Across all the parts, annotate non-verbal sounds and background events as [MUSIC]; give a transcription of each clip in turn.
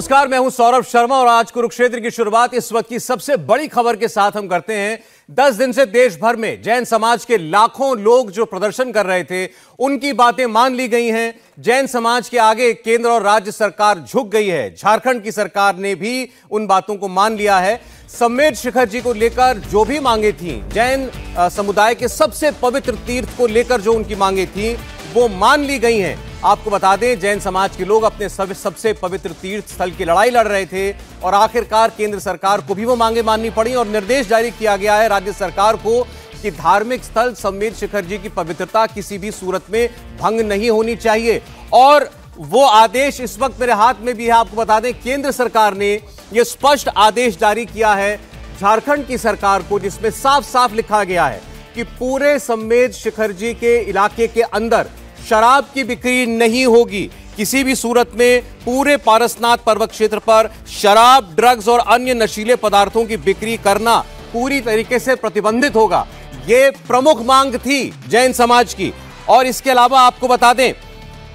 नमस्कार मैं हूं सौरभ शर्मा और आज कुरुक्षेत्र की शुरुआत इस वक्त की सबसे बड़ी खबर के साथ हम करते हैं दस दिन से देश भर में जैन समाज के लाखों लोग जो प्रदर्शन कर रहे थे उनकी बातें मान ली गई हैं जैन समाज के आगे केंद्र और राज्य सरकार झुक गई है झारखंड की सरकार ने भी उन बातों को मान लिया है समेत शिखर जी को लेकर जो भी मांगे थी जैन समुदाय के सबसे पवित्र तीर्थ को लेकर जो उनकी मांगे थी वो मान ली गई हैं आपको बता दें जैन समाज के लोग अपने सब सबसे पवित्र तीर्थ स्थल की लड़ाई लड़ रहे थे और आखिरकार केंद्र सरकार को भी वो मांगे माननी पड़ी और निर्देश जारी किया गया है राज्य सरकार को कि धार्मिक स्थल समेत शिखर जी की पवित्रता किसी भी सूरत में भंग नहीं होनी चाहिए और वो आदेश इस वक्त मेरे हाथ में भी है आपको बता दें केंद्र सरकार ने यह स्पष्ट आदेश जारी किया है झारखंड की सरकार को जिसमें साफ साफ लिखा गया है कि पूरे संवेद शिखर जी के इलाके के अंदर शराब की बिक्री नहीं होगी किसी भी सूरत में पूरे पारसनाथ पर्वत क्षेत्र पर शराब ड्रग्स और अन्य नशीले पदार्थों की बिक्री करना पूरी तरीके से प्रतिबंधित होगा ये प्रमुख मांग थी जैन समाज की और इसके अलावा आपको बता दें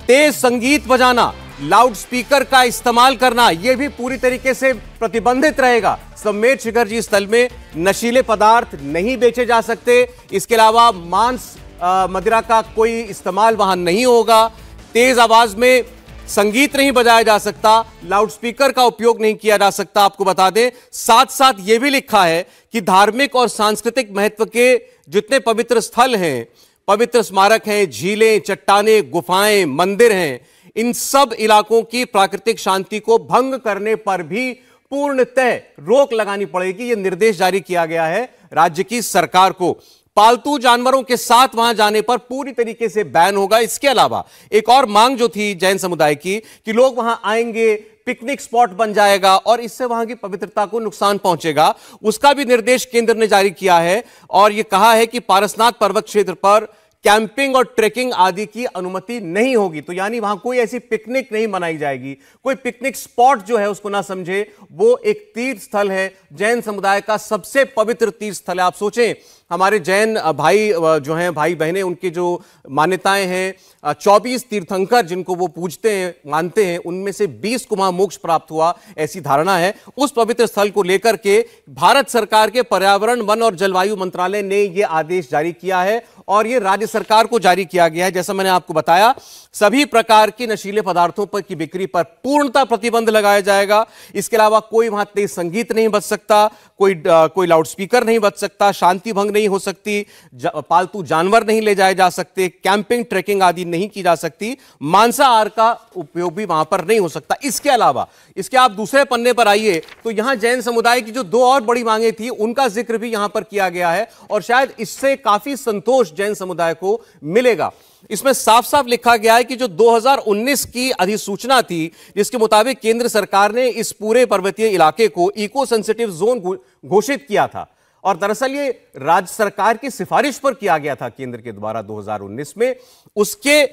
तेज संगीत बजाना लाउडस्पीकर का इस्तेमाल करना यह भी पूरी तरीके से प्रतिबंधित रहेगा समेत जी स्थल में नशीले पदार्थ नहीं बेचे जा सकते इसके अलावा मांस मदिरा का कोई इस्तेमाल वहां नहीं होगा तेज आवाज में संगीत नहीं बजाया जा सकता लाउडस्पीकर का उपयोग नहीं किया जा सकता आपको बता दें साथ साथ ये भी लिखा है कि धार्मिक और सांस्कृतिक महत्व के जितने पवित्र स्थल हैं पवित्र स्मारक हैं झीलें चट्टाने गुफाएं मंदिर हैं इन सब इलाकों की प्राकृतिक शांति को भंग करने पर भी पूर्णतः रोक लगानी पड़ेगी यह निर्देश जारी किया गया है राज्य की सरकार को पालतू जानवरों के साथ वहां जाने पर पूरी तरीके से बैन होगा इसके अलावा एक और मांग जो थी जैन समुदाय की कि लोग वहां आएंगे पिकनिक स्पॉट बन जाएगा और इससे वहां की पवित्रता को नुकसान पहुंचेगा उसका भी निर्देश केंद्र ने जारी किया है और यह कहा है कि पारसनाथ पर्वत क्षेत्र पर कैंपिंग और ट्रेकिंग आदि की अनुमति नहीं होगी तो यानी वहां कोई ऐसी पिकनिक नहीं मनाई जाएगी कोई पिकनिक स्पॉट जो है उसको ना समझे वो एक तीर्थ स्थल है जैन समुदाय का सबसे पवित्र तीर्थ स्थल है आप सोचें हमारे जैन भाई जो हैं भाई बहनें उनके जो मान्यताएं हैं 24 तीर्थंकर जिनको वो पूजते हैं मानते हैं उनमें से 20 को मोक्ष प्राप्त हुआ ऐसी धारणा है उस पवित्र स्थल को लेकर के भारत सरकार के पर्यावरण वन और जलवायु मंत्रालय ने ये आदेश जारी किया है और ये राज्य सरकार को जारी किया गया है जैसा मैंने आपको बताया सभी प्रकार के नशीले पदार्थों पर की बिक्री पर पूर्णता प्रतिबंध लगाया जाएगा इसके अलावा कोई वहां तेज संगीत नहीं बच सकता कोई कोई लाउडस्पीकर नहीं बच सकता शांति भंग नहीं नहीं हो सकती जा, पालतू जानवर नहीं ले जाए जा सकते कैंपिंग ट्रैकिंग आदि नहीं की जा सकती मांसाहार का उपयोग भी वहां पर नहीं हो सकता इसके अलावा इसके आप दूसरे पन्ने पर आइए तो यहां जैन समुदाय की जो दो और बड़ी मांगे थी उनका जिक्र भी यहां पर किया गया है और शायद इससे काफी संतोष जैन समुदाय को मिलेगा इसमें साफ साफ लिखा गया है कि जो 2019 की अधिसूचना थी जिसके मुताबिक केंद्र सरकार ने इस पूरे पर्वतीय इलाके को इको सेंसिटिव जोन घोषित किया था और दरअसल ये राज्य सरकार की सिफारिश पर किया गया था केंद्र के द्वारा 2019 में उसके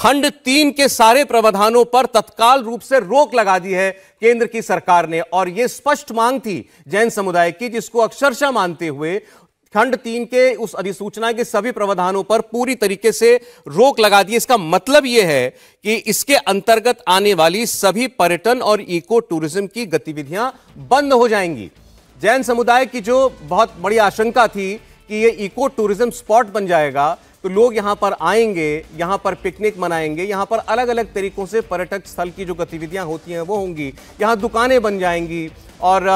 खंड तीन के सारे प्रावधानों पर तत्काल रूप से रोक लगा दी है केंद्र की सरकार ने और यह स्पष्ट मांग थी जैन समुदाय की जिसको अक्षरशा मानते हुए खंड तीन के उस अधिसूचना के सभी प्रावधानों पर पूरी तरीके से रोक लगा दी इसका मतलब यह है कि इसके अंतर्गत आने वाली सभी पर्यटन और इको टूरिज्म की गतिविधियां बंद हो जाएंगी जैन समुदाय की जो बहुत बड़ी आशंका थी कि ये इको टूरिज्म स्पॉट बन जाएगा तो लोग यहाँ पर आएंगे यहाँ पर पिकनिक मनाएंगे यहाँ पर अलग अलग तरीकों से पर्यटक स्थल की जो गतिविधियाँ होती हैं वो होंगी यहाँ दुकानें बन जाएंगी और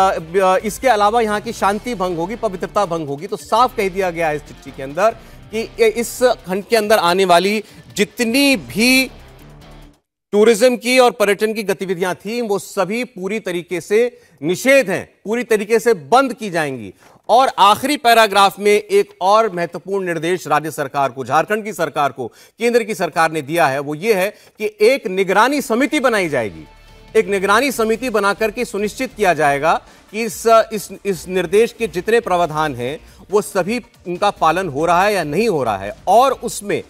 इसके अलावा यहाँ की शांति भंग होगी पवित्रता भंग होगी तो साफ कह दिया गया है इस चिट्ठी के अंदर कि इस खंड के अंदर आने वाली जितनी भी टूरिज्म की और पर्यटन की गतिविधियां थी वो सभी पूरी तरीके से निषेध हैं पूरी तरीके से बंद की जाएंगी और आखिरी पैराग्राफ में एक और महत्वपूर्ण निर्देश राज्य सरकार को झारखंड की सरकार को केंद्र की सरकार ने दिया है वो ये है कि एक निगरानी समिति बनाई जाएगी एक निगरानी समिति बनाकर के सुनिश्चित किया जाएगा कि इस इस इस निर्देश के जितने प्रावधान हैं वो सभी उनका पालन हो रहा है या नहीं हो रहा है और उसमें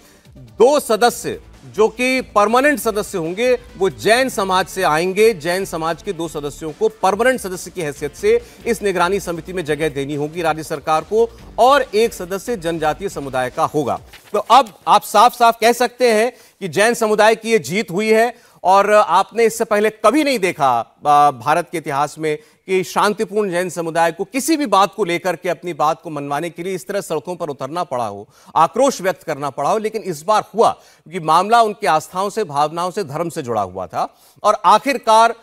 दो सदस्य जो कि परमानेंट सदस्य होंगे वो जैन समाज से आएंगे जैन समाज के दो सदस्यों को परमानेंट सदस्य की हैसियत से इस निगरानी समिति में जगह देनी होगी राज्य सरकार को और एक सदस्य जनजातीय समुदाय का होगा तो अब आप साफ साफ कह सकते हैं कि जैन समुदाय की ये जीत हुई है और आपने इससे पहले कभी नहीं देखा भारत के इतिहास में कि शांतिपूर्ण जैन समुदाय को किसी भी बात को लेकर के अपनी बात को मनवाने के लिए इस तरह सड़कों पर उतरना पड़ा हो आक्रोश व्यक्त करना पड़ा हो लेकिन इस बार हुआ क्योंकि मामला उनकी आस्थाओं से भावनाओं से धर्म से जुड़ा हुआ था और आखिरकार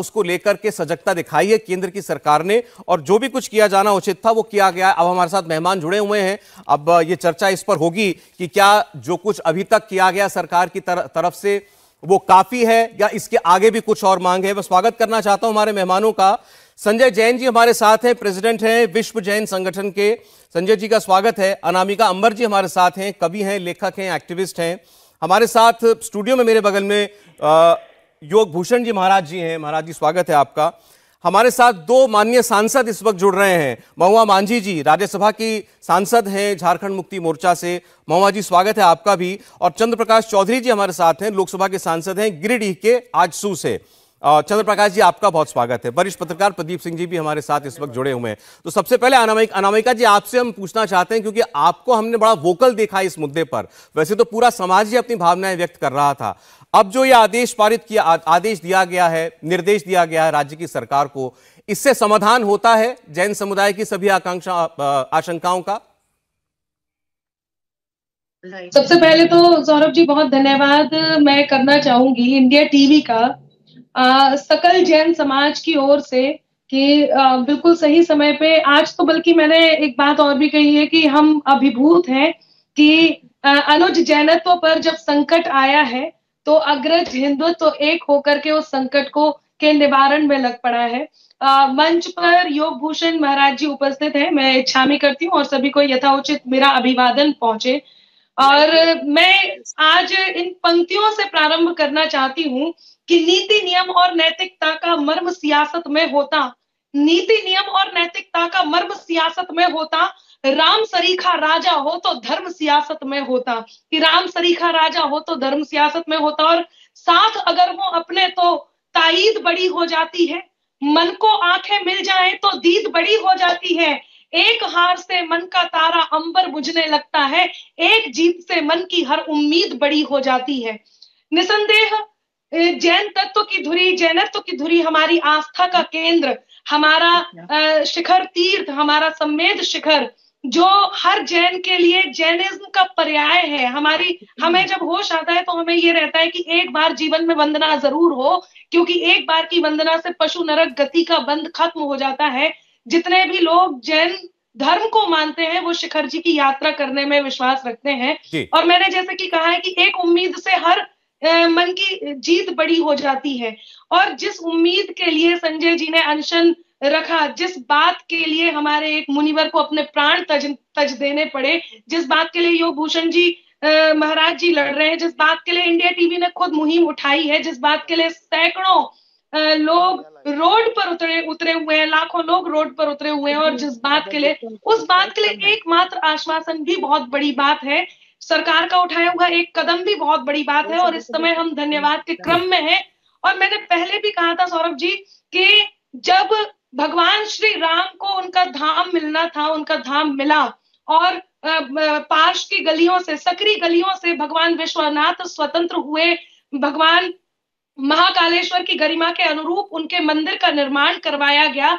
उसको लेकर के सजगता दिखाई है केंद्र की सरकार ने और जो भी कुछ किया जाना उचित था वो किया गया अब हमारे साथ मेहमान जुड़े हुए हैं अब ये चर्चा इस पर होगी कि क्या जो कुछ अभी तक किया गया सरकार की तरफ से वो काफी है या इसके आगे भी कुछ और मांग है मैं स्वागत करना चाहता हूं हमारे मेहमानों का संजय जैन जी हमारे साथ हैं प्रेसिडेंट हैं विश्व जैन संगठन के संजय जी का स्वागत है अनामिका अंबर जी हमारे साथ हैं कवि हैं लेखक हैं एक्टिविस्ट हैं हमारे साथ स्टूडियो में मेरे बगल में योग भूषण जी महाराज जी हैं महाराज जी स्वागत है आपका हमारे साथ दो माननीय सांसद इस वक्त जुड़ रहे हैं महुआ मांझी जी राज्यसभा की सांसद हैं झारखंड मुक्ति मोर्चा से महुआ जी स्वागत है आपका भी और चंद्र प्रकाश चौधरी जी हमारे साथ हैं लोकसभा के सांसद हैं गिरिडीह के आजसू से चंद्र प्रकाश जी आपका बहुत स्वागत है वरिष्ठ पत्रकार प्रदीप सिंह जी भी हमारे साथ इस वक्त जुड़े हुए हैं तो सबसे पहले अनामिक अनामिका जी आपसे हम पूछना चाहते हैं क्योंकि आपको हमने बड़ा वोकल देखा इस मुद्दे पर वैसे तो पूरा समाज ही अपनी भावनाएं व्यक्त कर रहा था अब जो ये आदेश पारित किया आदेश दिया गया है निर्देश दिया गया है राज्य की सरकार को इससे समाधान होता है जैन समुदाय की सभी आकांक्षा आशंकाओं का सबसे पहले तो सौरभ जी बहुत धन्यवाद मैं करना चाहूंगी इंडिया टीवी का आ, सकल जैन समाज की ओर से कि आ, बिल्कुल सही समय पे आज तो बल्कि मैंने एक बात और भी कही है कि हम अभिभूत हैं कि अनुज जैनत्व पर जब संकट आया है तो अग्रज हिंदुत्व तो एक होकर के उस संकट को के निवारण में लग पड़ा है आ, मंच पर योग भूषण महाराज जी उपस्थित हैं मैं इच्छामी करती हूँ और सभी को यथाउचित मेरा अभिवादन पहुंचे और मैं आज इन पंक्तियों से प्रारंभ करना चाहती हूँ कि नीति नियम और नैतिकता का मर्म सियासत में होता नीति नियम और नैतिकता का मर्म सियासत में होता राम सरीखा राजा हो तो धर्म सियासत में होता कि राम सरीखा राजा हो तो धर्म सियासत में होता और साथ अगर वो अपने तो ताईद बड़ी हो जाती है मन को आंखें मिल जाए तो दीद बड़ी हो जाती है एक हार से मन का तारा अंबर बुझने लगता है एक जीत से मन की हर उम्मीद बड़ी हो जाती है निसंदेह जैन तत्व की धुरी जैनत्व की धुरी हमारी आस्था का केंद्र हमारा अच्छा। शिखर तीर्थ हमारा सम्मेद शिखर जो हर जैन के लिए जैनिज्म का पर्याय है हमारी हमें जब होश आता है तो हमें ये रहता है कि एक बार जीवन में वंदना जरूर हो क्योंकि एक बार की वंदना से पशु नरक गति का बंद खत्म हो जाता है जितने भी लोग जैन धर्म को मानते हैं वो शिखर जी की यात्रा करने में विश्वास रखते हैं और मैंने जैसे कि कहा है कि एक उम्मीद से हर मन की जीत बड़ी हो जाती है और जिस उम्मीद के लिए संजय जी ने अनशन रखा जिस बात के लिए हमारे एक मुनिवर को अपने प्राण तज तज देने पड़े जिस बात के लिए योग भूषण जी महाराज जी लड़ रहे हैं जिस बात के लिए इंडिया टीवी ने खुद मुहिम उठाई है जिस बात के लिए सैकड़ों लोग रोड पर उतरे उतरे हुए हैं लाखों लोग रोड पर उतरे हुए हैं और जिस बात के लिए उस बात के लिए एकमात्र आश्वासन भी बहुत बड़ी बात है सरकार का उठाया हुआ एक कदम भी बहुत बड़ी बात है और इस समय हम धन्यवाद के क्रम में है और मैंने पहले भी कहा था सौरभ जी कि जब भगवान श्री राम को उनका धाम मिलना था उनका धाम मिला और पार्श की गलियों से सकरी गलियों से भगवान विश्वनाथ स्वतंत्र हुए भगवान महाकालेश्वर की गरिमा के अनुरूप उनके मंदिर का निर्माण करवाया गया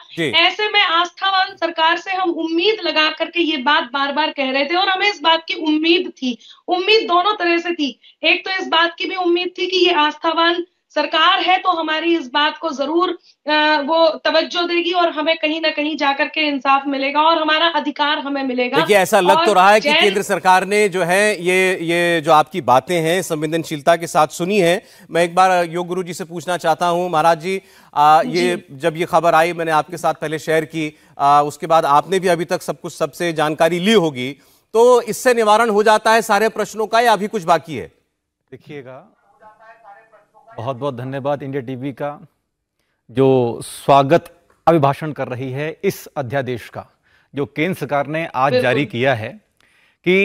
ऐसे में आस्थावान सरकार से हम उम्मीद लगा करके ये बात बार बार कह रहे थे और हमें इस बात की उम्मीद थी उम्मीद दोनों तरह से थी एक तो इस बात की भी उम्मीद थी कि ये आस्थावान सरकार है तो हमारी इस बात को जरूर वो तवज्जो देगी और हमें कहीं ना कहीं जाकर के इंसाफ मिलेगा और हमारा अधिकार हमें मिलेगा देखिए ऐसा लग तो रहा है कि केंद्र सरकार ने जो है ये ये जो आपकी बातें हैं संवेदनशीलता के साथ सुनी है मैं एक बार योग गुरु जी से पूछना चाहता हूँ महाराज जी आ, ये जी। जब ये खबर आई मैंने आपके साथ पहले शेयर की आ, उसके बाद आपने भी अभी तक सब कुछ सबसे जानकारी ली होगी तो इससे निवारण हो जाता है सारे प्रश्नों का या अभी कुछ बाकी है देखिएगा बहुत बहुत धन्यवाद इंडिया टीवी का जो स्वागत अभिभाषण कर रही है इस अध्यादेश का जो केंद्र सरकार ने आज जारी किया है कि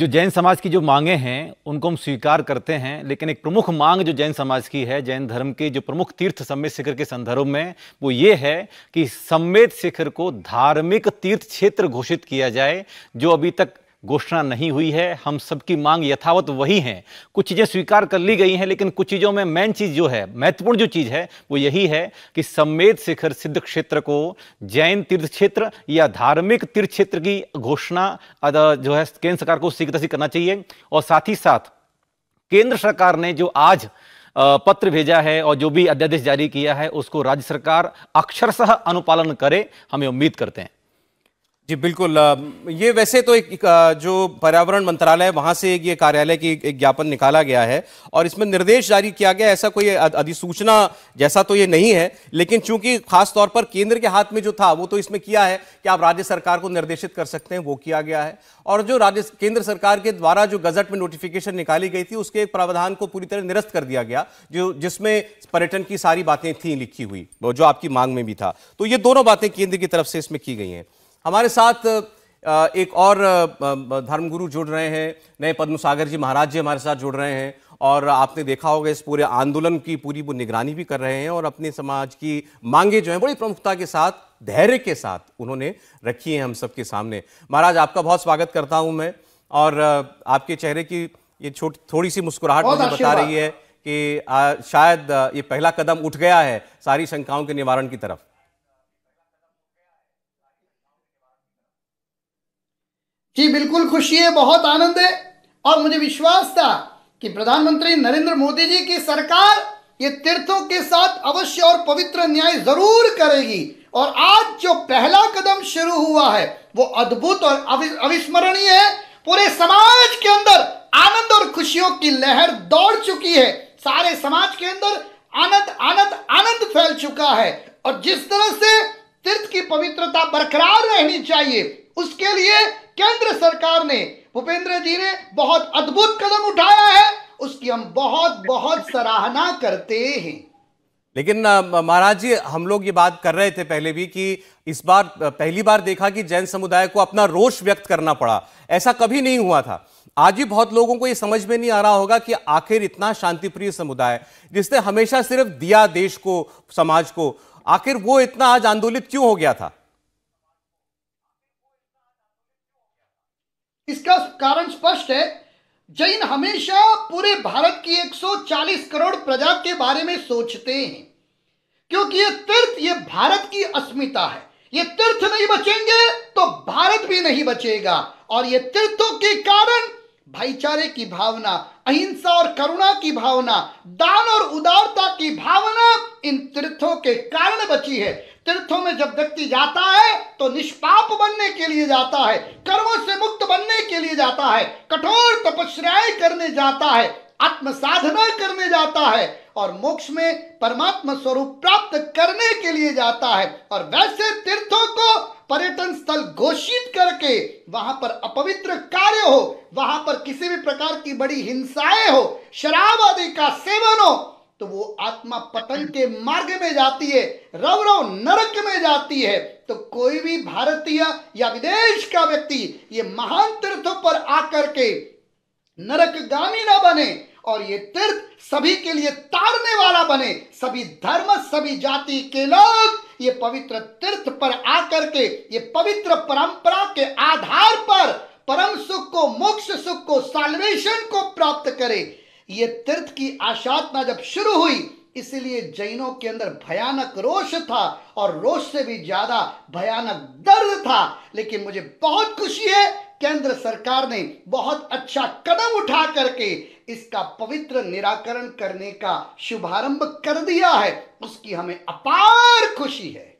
जो जैन समाज की जो मांगे हैं उनको हम स्वीकार करते हैं लेकिन एक प्रमुख मांग जो जैन समाज की है जैन धर्म के जो प्रमुख तीर्थ सम्मेद शिखर के संदर्भ में वो ये है कि सम्मेद शिखर को धार्मिक तीर्थ क्षेत्र घोषित किया जाए जो अभी तक घोषणा नहीं हुई है हम सबकी मांग यथावत वही है कुछ चीज़ें स्वीकार कर ली गई हैं लेकिन कुछ चीज़ों में मेन चीज़ जो है महत्वपूर्ण जो चीज़ है वो यही है कि सम्मेद शिखर सिद्ध क्षेत्र को जैन तीर्थ क्षेत्र या धार्मिक तीर्थ क्षेत्र की घोषणा जो है केंद्र सरकार को शीघ्र से करना चाहिए और साथ ही साथ केंद्र सरकार ने जो आज पत्र भेजा है और जो भी अध्यादेश जारी किया है उसको राज्य सरकार अक्षरशः अनुपालन करे हमें उम्मीद करते हैं जी बिल्कुल ये वैसे तो एक जो पर्यावरण मंत्रालय है वहाँ से ये कार्यालय की एक ज्ञापन निकाला गया है और इसमें निर्देश जारी किया गया ऐसा कोई अधिसूचना जैसा तो ये नहीं है लेकिन चूंकि खास तौर पर केंद्र के हाथ में जो था वो तो इसमें किया है कि आप राज्य सरकार को निर्देशित कर सकते हैं वो किया गया है और जो राज्य केंद्र सरकार के द्वारा जो गजट में नोटिफिकेशन निकाली गई थी उसके एक प्रावधान को पूरी तरह निरस्त कर दिया गया जो जिसमें पर्यटन की सारी बातें थी लिखी हुई जो आपकी मांग में भी था तो ये दोनों बातें केंद्र की तरफ से इसमें की गई हैं हमारे साथ एक और धर्मगुरु जुड़ रहे हैं नए पद्म सागर जी महाराज जी हमारे साथ जुड़ रहे हैं और आपने देखा होगा इस पूरे आंदोलन की पूरी वो निगरानी भी कर रहे हैं और अपने समाज की मांगे जो हैं बड़ी प्रमुखता के साथ धैर्य के साथ उन्होंने रखी हैं हम सबके सामने महाराज आपका बहुत स्वागत करता हूं मैं और आपके चेहरे की ये छोटी थोड़ी सी मुस्कुराहट मुझे बता रही है कि आ, शायद ये पहला कदम उठ गया है सारी शंकाओं के निवारण की तरफ जी बिल्कुल खुशी है बहुत आनंद है और मुझे विश्वास था कि प्रधानमंत्री नरेंद्र मोदी जी की सरकार ये तीर्थों के साथ अवश्य और पवित्र न्याय जरूर करेगी और आज जो पहला कदम शुरू हुआ है वो अद्भुत और अविस्मरणीय है पूरे समाज के अंदर आनंद और खुशियों की लहर दौड़ चुकी है सारे समाज के अंदर आनंद आनंद आनंद फैल चुका है और जिस तरह से तीर्थ की पवित्रता बरकरार रहनी चाहिए उसके लिए केंद्र सरकार ने भूपेंद्र जी ने बहुत अद्भुत कदम उठाया है उसकी हम बहुत बहुत सराहना करते हैं लेकिन महाराज जी हम लोग ये बात कर रहे थे पहले भी कि इस बार पहली बार देखा कि जैन समुदाय को अपना रोष व्यक्त करना पड़ा ऐसा कभी नहीं हुआ था आज भी बहुत लोगों को ये समझ में नहीं आ रहा होगा कि आखिर इतना शांतिप्रिय समुदाय जिसने हमेशा सिर्फ दिया देश को समाज को आखिर वो इतना आज आंदोलित क्यों हो गया था इसका कारण स्पष्ट है जैन हमेशा पूरे भारत की 140 करोड़ प्रजा के बारे में सोचते हैं क्योंकि ये तीर्थ ये भारत की अस्मिता है ये तीर्थ नहीं बचेंगे तो भारत भी नहीं बचेगा और ये तीर्थों के कारण भाईचारे की भावना अहिंसा और करुणा की भावना दान और उदारता की भावना इन तीर्थों के कारण बची है तीर्थों में जब व्यक्ति जाता है तो निष्पाप बनने के लिए जाता है कर्मों से मुक्त बनने के लिए जाता है कठोर तपस्याएं करने जाता है आत्म साधना करने जाता है और मोक्ष में परमात्मा स्वरूप प्राप्त करने के लिए जाता है और वैसे तीर्थों को पर्यटन स्थल घोषित करके वहां पर अपवित्र कार्य हो वहां पर किसी भी प्रकार की बड़ी हिंसाएं हो शराब आदि का सेवन हो तो वो आत्मा पतन के मार्ग में जाती है रव रव नरक में जाती है तो कोई भी भारतीय या विदेश का व्यक्ति ये महान तीर्थों पर आकर के नरकगामी ना बने और ये तीर्थ सभी के लिए तारने वाला बने सभी धर्म सभी जाति के लोग ये पवित्र तीर्थ पर आकर के ये पवित्र परंपरा के आधार पर परम सुख को मोक्ष सुख को साल्वेशन को प्राप्त करें ये तीर्थ की आशातना जब शुरू हुई इसलिए जैनों के अंदर भयानक रोष था और रोष से भी ज्यादा भयानक दर्द था लेकिन मुझे बहुत खुशी है केंद्र सरकार ने बहुत अच्छा कदम उठा करके इसका पवित्र निराकरण करने का शुभारंभ कर दिया है उसकी हमें अपार खुशी है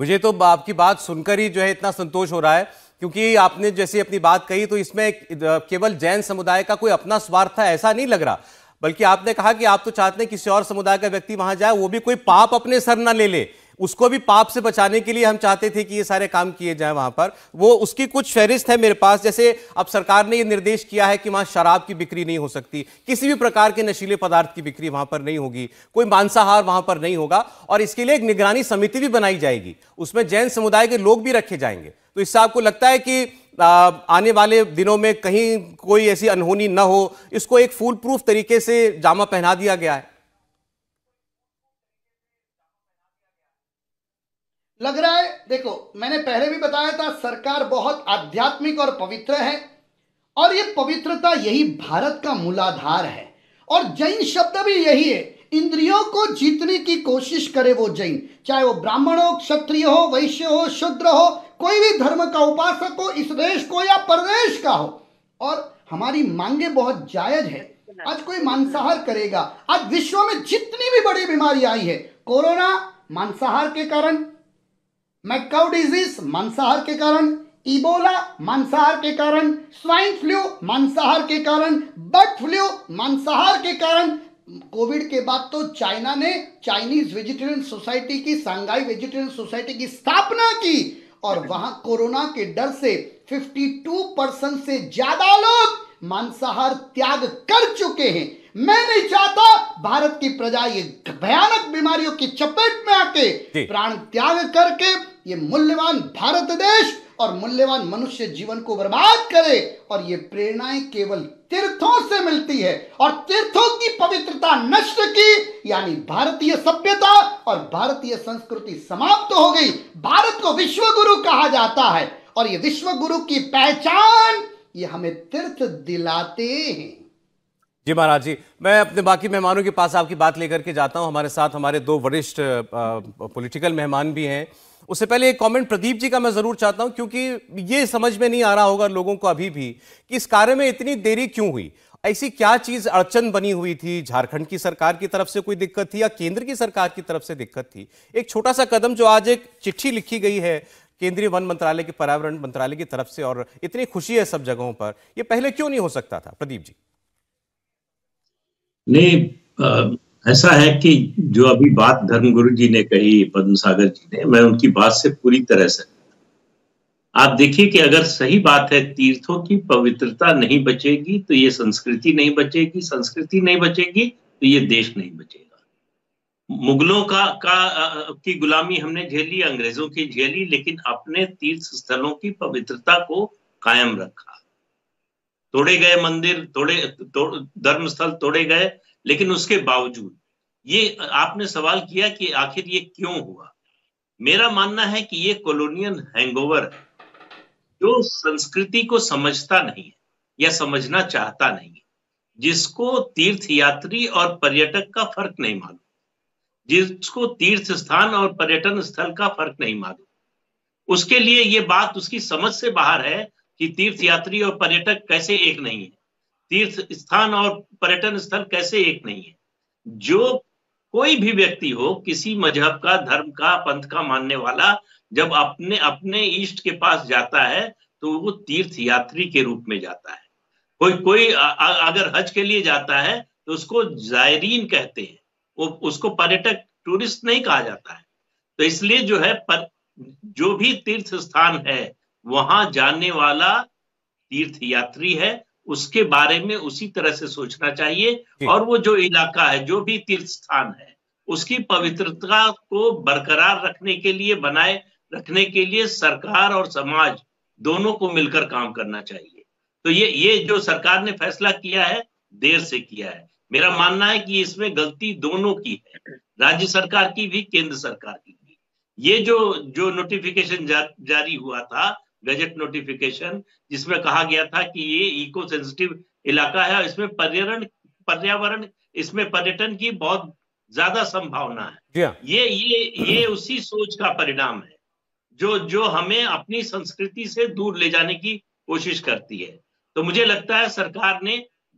मुझे तो आपकी बात सुनकर ही जो है इतना संतोष हो रहा है क्योंकि आपने जैसे अपनी बात कही तो इसमें केवल जैन समुदाय का कोई अपना स्वार्थ है ऐसा नहीं लग रहा बल्कि आपने कहा कि आप तो चाहते हैं किसी और समुदाय का व्यक्ति वहां जाए वो भी कोई पाप अपने सर ना ले ले उसको भी पाप से बचाने के लिए हम चाहते थे कि ये सारे काम किए जाएं वहां पर वो उसकी कुछ फहरिस्त है मेरे पास जैसे अब सरकार ने ये निर्देश किया है कि वहां शराब की बिक्री नहीं हो सकती किसी भी प्रकार के नशीले पदार्थ की बिक्री वहां पर नहीं होगी कोई मांसाहार वहां पर नहीं होगा और इसके लिए एक निगरानी समिति भी बनाई जाएगी उसमें जैन समुदाय के लोग भी रखे जाएंगे तो इससे आपको लगता है कि आने वाले दिनों में कहीं कोई ऐसी अनहोनी न हो इसको एक फूल प्रूफ तरीके से जामा पहना दिया गया है लग रहा है देखो मैंने पहले भी बताया था सरकार बहुत आध्यात्मिक और पवित्र है और ये पवित्रता यही भारत का मूलाधार है और जैन शब्द भी यही है इंद्रियों को जीतने की कोशिश करे वो जैन चाहे वो ब्राह्मण हो क्षत्रिय हो वैश्य हो शुद्र हो कोई भी धर्म का उपासक हो इस देश को या परदेश का हो और हमारी मांगे बहुत जायज है आज कोई मांसाहार करेगा आज विश्व में जितनी भी बड़ी बीमारी आई है कोरोना मांसाहार के कारण मैकाउ डिजीज मांसाहार के कारण इबोला मांसाहार के कारण स्वाइन फ्लू मांसाहार के कारण बर्ड फ्लू मांसाहार के कारण कोविड के बाद तो चाइना ने चाइनीज वेजिटेरियन सोसाइटी की सांगाई वेजिटेरियन सोसाइटी की स्थापना की और वहां कोरोना के डर से 52 परसेंट से ज्यादा लोग मांसाहार त्याग कर चुके हैं मैं नहीं चाहता भारत की प्रजा ये भयानक बीमारियों की चपेट में आके प्राण त्याग करके ये मूल्यवान भारत देश और मूल्यवान मनुष्य जीवन को बर्बाद करे और ये प्रेरणाएं केवल तीर्थों से मिलती है और तीर्थों की पवित्रता नष्ट की यानी भारतीय सभ्यता और भारतीय संस्कृति समाप्त तो हो गई भारत को विश्व गुरु कहा जाता है और ये विश्व गुरु की पहचान ये हमें तीर्थ दिलाते हैं जी महाराज जी मैं अपने बाकी मेहमानों के पास आपकी बात लेकर के जाता हूं हमारे साथ हमारे दो वरिष्ठ पॉलिटिकल मेहमान भी हैं उससे पहले एक कमेंट प्रदीप जी का मैं जरूर चाहता हूं क्योंकि ये समझ में नहीं आ रहा होगा लोगों को अभी भी कि इस कार्य में इतनी देरी क्यों हुई ऐसी क्या चीज अड़चन बनी हुई थी झारखंड की सरकार की तरफ से कोई दिक्कत थी या केंद्र की सरकार की तरफ से दिक्कत थी एक छोटा सा कदम जो आज एक चिट्ठी लिखी गई है केंद्रीय वन मंत्रालय के पर्यावरण मंत्रालय की तरफ से और इतनी खुशी है सब जगहों पर यह पहले क्यों नहीं हो सकता था प्रदीप जी नहीं ऐसा है कि जो अभी बात धर्मगुरु जी ने कही पद्म सागर जी ने मैं उनकी बात से पूरी तरह से आप देखिए कि अगर सही बात है तीर्थों की पवित्रता नहीं बचेगी तो ये संस्कृति नहीं बचेगी संस्कृति नहीं बचेगी तो ये देश नहीं बचेगा मुगलों का का की गुलामी हमने झेली अंग्रेजों की झेली लेकिन अपने तीर्थ स्थलों की पवित्रता को कायम रखा तोड़े गए मंदिर तोड़े तो, धर्म स्थल तोड़े गए लेकिन उसके बावजूद ये आपने सवाल किया कि आखिर ये क्यों हुआ मेरा मानना है कि ये कॉलोनियल हैंगओवर है जो संस्कृति को समझता नहीं है या समझना चाहता नहीं है जिसको तीर्थ यात्री और पर्यटक का फर्क नहीं मालूम जिसको तीर्थ स्थान और पर्यटन स्थल का फर्क नहीं मालूम उसके लिए ये बात उसकी समझ से बाहर है कि तीर्थ यात्री और पर्यटक कैसे एक नहीं है तीर्थ स्थान और पर्यटन स्थल कैसे एक नहीं है जो कोई भी व्यक्ति हो किसी मजहब का धर्म का पंथ का मानने वाला जब अपने अपने ईष्ट के पास जाता है तो वो तीर्थ यात्री के रूप में जाता है कोई कोई आ, अगर हज के लिए जाता है तो उसको जायरीन कहते हैं वो उसको पर्यटक टूरिस्ट नहीं कहा जाता है तो इसलिए जो है पर जो भी तीर्थ स्थान है वहां जाने वाला तीर्थ यात्री है उसके बारे में उसी तरह से सोचना चाहिए और वो जो इलाका है जो भी तीर्थ स्थान है उसकी पवित्रता को बरकरार रखने के लिए बनाए रखने के लिए सरकार और समाज दोनों को मिलकर काम करना चाहिए तो ये ये जो सरकार ने फैसला किया है देर से किया है मेरा मानना है कि इसमें गलती दोनों की है राज्य सरकार की भी केंद्र सरकार की भी ये जो जो नोटिफिकेशन जा, जारी हुआ था गजट नोटिफिकेशन जिसमें कहा गया था कि ये इको सेंसिटिव इलाका है और इसमें पर्यावरण पर्यावरण इसमें पर्यटन की बहुत ज्यादा संभावना है हाँ। ये ये ये उसी सोच का परिणाम है जो जो हमें अपनी संस्कृति से दूर ले जाने की कोशिश करती है तो मुझे लगता है सरकार ने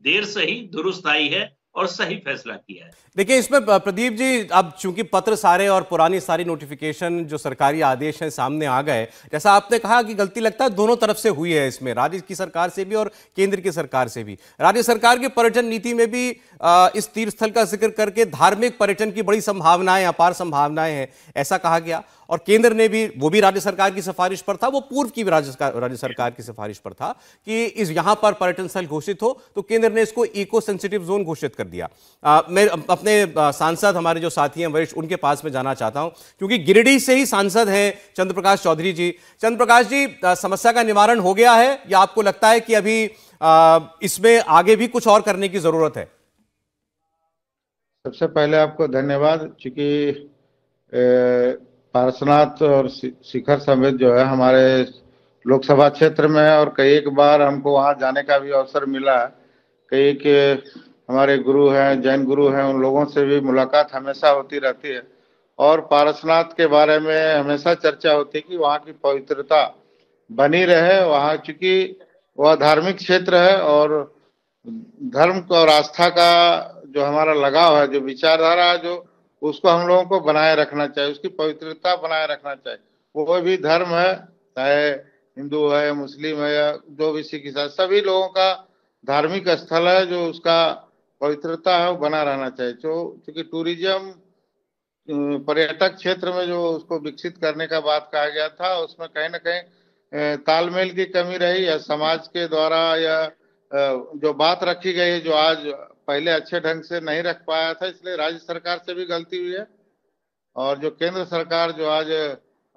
देर से ही दुरुस्त आई है और सही फैसला किया है देखिए इसमें प्रदीप जी अब चूंकि पत्र सारे और पुरानी सारी नोटिफिकेशन जो सरकारी आदेश है सामने आ गए जैसा आपने कहा कि गलती लगता है दोनों तरफ से हुई है इसमें राज्य की सरकार से भी और केंद्र की सरकार से भी राज्य सरकार की पर्यटन नीति में भी इस तीर्थ स्थल का जिक्र करके धार्मिक पर्यटन की बड़ी संभावनाएं अपार संभावनाएं हैं ऐसा कहा गया और केंद्र ने भी वो भी राज्य सरकार की सिफारिश पर था वो पूर्व की राज्य राज्य सरकार की सिफारिश पर था कि इस यहां पर पर्यटन स्थल घोषित हो तो केंद्र ने इसको इको सेंसिटिव जोन घोषित कर कर दिया आ, मैं अपने सांसद हमारे जो साथी हैं वरिष्ठ उनके पास में जाना चाहता हूं क्योंकि गिरिडीह से ही सांसद हैं चंद्रप्रकाश चौधरी जी चंद्रप्रकाश जी आ, समस्या का निवारण हो गया है या आपको लगता है कि अभी इसमें आगे भी कुछ और करने की जरूरत है सबसे पहले आपको धन्यवाद चूंकि पार्शनाथ और शिखर समेत जो है हमारे लोकसभा क्षेत्र में और कई एक बार हमको वहाँ जाने का भी अवसर मिला कई के हमारे गुरु हैं जैन गुरु हैं उन लोगों से भी मुलाकात हमेशा होती रहती है और पारसनाथ के बारे में हमेशा चर्चा होती है कि वहाँ की पवित्रता बनी रहे वहाँ चूंकि वह धार्मिक क्षेत्र है और धर्म और आस्था का जो हमारा लगाव है जो विचारधारा है जो उसको हम लोगों को बनाए रखना चाहिए उसकी पवित्रता बनाए रखना चाहिए वो भी धर्म है चाहे हिंदू है मुस्लिम है या जो भी सिख ईसाई सभी लोगों का धार्मिक स्थल है जो उसका पवित्रता है वो बना रहना चाहिए जो क्योंकि टूरिज्म पर्यटक क्षेत्र में जो उसको विकसित करने का बात कहा गया था उसमें कहीं ना कहीं तालमेल की कमी रही या समाज के द्वारा या जो बात रखी गई है जो आज पहले अच्छे ढंग से नहीं रख पाया था इसलिए राज्य सरकार से भी गलती हुई है और जो केंद्र सरकार जो आज